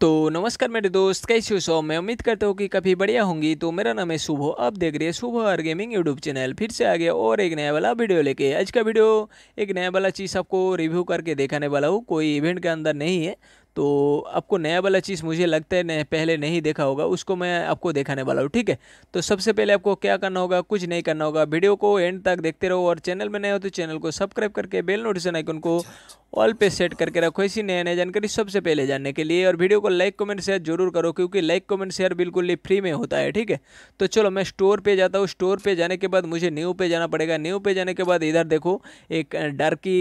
तो नमस्कार मेरे दोस्त कैसे हो सो मैं उम्मीद करता हूँ कि काफ़ी बढ़िया होंगी तो मेरा नाम है शुभो आप देख रहे हैं शुभ और गेमिंग यूट्यूब चैनल फिर से आ गया और एक नया वाला वीडियो लेके आज का वीडियो एक नया वाला चीज़ आपको रिव्यू करके देखाने वाला हूँ कोई इवेंट के अंदर नहीं है तो आपको नया वाला चीज़ मुझे लगता है नहीं, पहले नहीं देखा होगा उसको मैं आपको दिखाने वाला हूँ ठीक है तो सबसे पहले आपको क्या करना होगा कुछ नहीं करना होगा वीडियो को एंड तक देखते रहो और चैनल में नए हो तो चैनल को सब्सक्राइब करके बेल नोटिफिकेशन आइकन को ऑल पे सेट करके रखो इसी नया नया जानकारी सबसे पहले जानने के लिए और वीडियो को लाइक कमेंट शेयर जरूर करो क्योंकि लाइक कमेंट शेयर बिल्कुल ही फ्री में होता है ठीक है तो चलो मैं स्टोर पे जाता हूँ स्टोर पे जाने के बाद मुझे न्यू पे जाना पड़ेगा न्यू पे जाने के बाद इधर देखो एक डार्की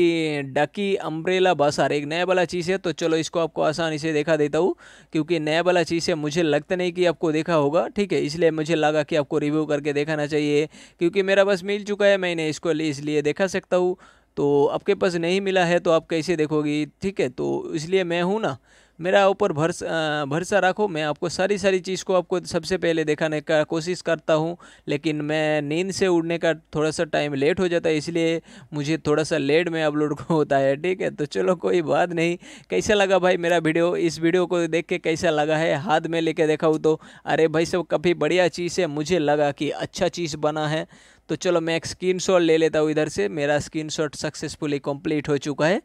डाकी अम्ब्रेला बासार एक नया वाला चीज़ है तो चलो इसको आपको आसानी से देखा देता हूँ क्योंकि नया वाला चीज़ है मुझे लगता नहीं कि आपको देखा होगा ठीक है इसलिए मुझे लगा कि आपको रिव्यू करके देखाना चाहिए क्योंकि मेरा बस मिल चुका है मैंने इसको इसलिए देखा सकता हूँ तो आपके पास नहीं मिला है तो आप कैसे देखोगी ठीक है तो इसलिए मैं हूँ ना मेरा ऊपर भरसा भरसा रखो मैं आपको सारी सारी चीज़ को आपको सबसे पहले दिखाने का कोशिश करता हूँ लेकिन मैं नींद से उड़ने का थोड़ा सा टाइम लेट हो जाता है इसलिए मुझे थोड़ा सा लेट में अपलोड होता है ठीक है तो चलो कोई बात नहीं कैसा लगा भाई मेरा वीडियो इस वीडियो को देख के कैसा लगा है हाथ में लेके देखा तो अरे भाई सब काफ़ी बढ़िया चीज़ है मुझे लगा कि अच्छा चीज़ बना है तो चलो मैं एक स्क्रीन ले लेता हूँ इधर से मेरा स्क्रीन सक्सेसफुली कम्प्लीट हो चुका है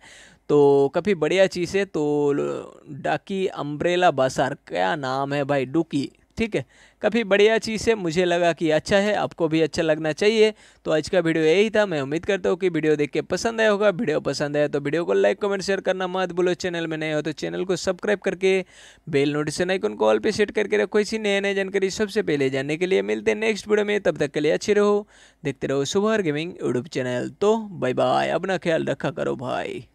तो काफ़ी बढ़िया चीज़ है तो डाकी अम्ब्रेला बासार क्या नाम है भाई डुकी ठीक है काफ़ी बढ़िया चीज़ है मुझे लगा कि अच्छा है आपको भी अच्छा लगना चाहिए तो आज का वीडियो यही था मैं उम्मीद करता हूँ कि वीडियो देख के पसंद आया होगा वीडियो पसंद आया तो वीडियो को लाइक कमेंट शेयर करना मत भूलो चैनल में नए हो तो चैनल को सब्सक्राइब करके बेल नोटिफिकेशन आइकन को ऑल पे सेट करके रखो इसी नए नए जानकारी सबसे पहले जानने के लिए मिलते हैं नेक्स्ट वीडियो में तब तक के लिए अच्छे रहो देखते रहो सुबह गेमिंग यूट्यूब चैनल तो बाय बाय अपना ख्याल रखा करो भाई